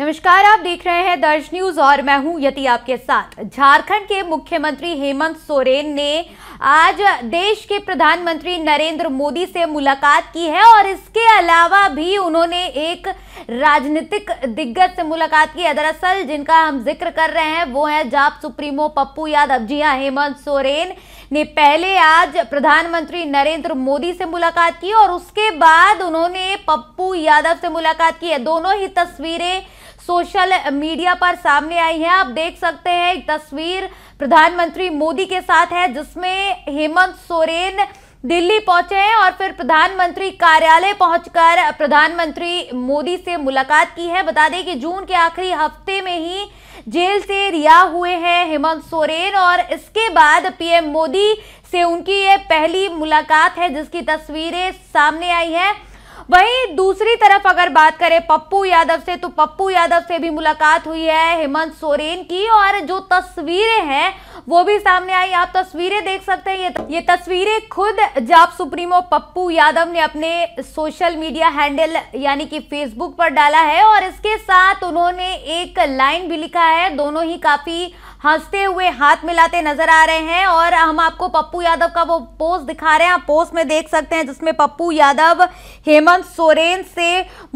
नमस्कार आप देख रहे हैं दर्ज न्यूज और मैं हूं यति आपके साथ झारखंड के मुख्यमंत्री हेमंत सोरेन ने आज देश के प्रधानमंत्री नरेंद्र मोदी से मुलाकात की है और इसके अलावा भी उन्होंने एक राजनीतिक दिग्गज से मुलाकात की है दरअसल जिनका हम जिक्र कर रहे हैं वो है जाप सुप्रीमो पप्पू यादव जी हाँ हेमंत सोरेन ने पहले आज प्रधानमंत्री नरेंद्र मोदी से मुलाकात की और उसके बाद उन्होंने पप्पू यादव से मुलाकात की है दोनों ही तस्वीरें सोशल मीडिया पर सामने आई है आप देख सकते हैं एक तस्वीर प्रधानमंत्री मोदी के साथ है जिसमें हेमंत सोरेन दिल्ली पहुंचे हैं और फिर प्रधानमंत्री कार्यालय पहुंचकर प्रधानमंत्री मोदी से मुलाकात की है बता दें कि जून के आखिरी हफ्ते में ही जेल से रिहा हुए हैं हेमंत सोरेन और इसके बाद पीएम मोदी से उनकी ये पहली मुलाकात है जिसकी तस्वीरें सामने आई है वहीं दूसरी तरफ अगर बात करें पप्पू यादव से तो पप्पू यादव से भी मुलाकात हुई है हेमंत सोरेन की और जो तस्वीरें हैं वो भी सामने आई आप तस्वीरें देख सकते हैं ये ये तस्वीरें खुद जाप सुप्रीमो पप्पू यादव ने अपने सोशल मीडिया हैंडल यानी कि फेसबुक पर डाला है और इसके साथ उन्होंने एक लाइन भी लिखा है दोनों ही काफी हंसते हुए हाथ मिलाते नजर आ रहे हैं और हम आपको पप्पू यादव का वो पोस्ट दिखा रहे हैं आप पोस्ट में देख सकते हैं जिसमें पप्पू यादव हेमंत सोरेन से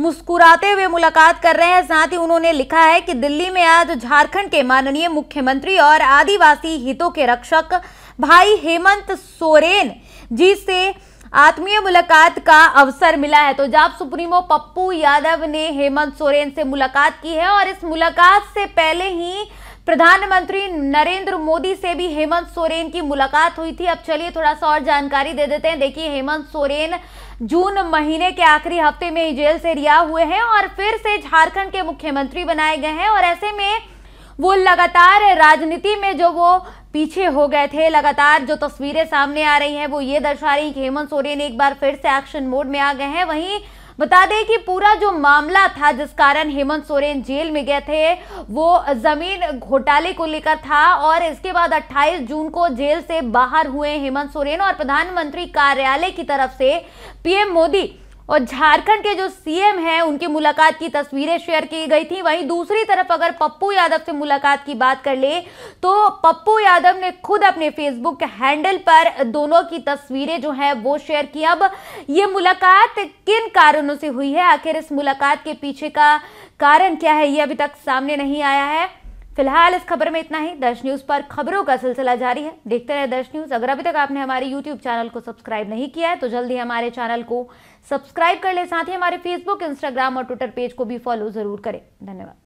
मुस्कुराते हुए मुलाकात कर रहे हैं साथ ही उन्होंने लिखा है कि दिल्ली में आज झारखंड के माननीय मुख्यमंत्री और आदिवासी हितों के रक्षक भाई हेमंत सोरेन जी से आत्मीय मुलाकात का अवसर मिला है तो जाप सुप्रीमो पप्पू यादव ने हेमंत सोरेन से मुलाकात की है और इस मुलाकात से पहले ही प्रधानमंत्री नरेंद्र मोदी से भी हेमंत सोरेन की मुलाकात हुई थी अब चलिए थोड़ा सा और जानकारी दे देते हैं देखिए हेमंत सोरेन जून महीने के आखिरी हफ्ते में ही जेल से रिहा हुए हैं और फिर से झारखंड के मुख्यमंत्री बनाए गए हैं और ऐसे में वो लगातार राजनीति में जो वो पीछे हो गए थे लगातार जो तस्वीरें सामने आ रही हैं वो ये दर्शा रही कि हेमंत सोरेन एक बार फिर से एक्शन मोड में आ गए हैं वहीं बता दें कि पूरा जो मामला था जिस कारण हेमंत सोरेन जेल में गए थे वो जमीन घोटाले को लेकर था और इसके बाद 28 जून को जेल से बाहर हुए हेमंत सोरेन और प्रधानमंत्री कार्यालय की तरफ से पीएम मोदी और झारखंड के जो सीएम हैं उनकी मुलाकात की तस्वीरें शेयर की गई थी वहीं दूसरी तरफ अगर पप्पू यादव से मुलाकात की बात कर ले तो पप्पू यादव ने खुद अपने फेसबुक हैंडल पर दोनों की तस्वीरें जो हैं वो शेयर की अब ये मुलाकात किन कारणों से हुई है आखिर इस मुलाकात के पीछे का कारण क्या है ये अभी तक सामने नहीं आया है फिलहाल इस खबर में इतना ही दर्श न्यूज पर खबरों का सिलसिला जारी है देखते रहे दर्श न्यूज अगर अभी तक आपने हमारे यूट्यूब चैनल को सब्सक्राइब नहीं किया है तो जल्दी हमारे चैनल को सब्सक्राइब कर ले साथ ही हमारे फेसबुक इंस्टाग्राम और ट्विटर पेज को भी फॉलो जरूर करें धन्यवाद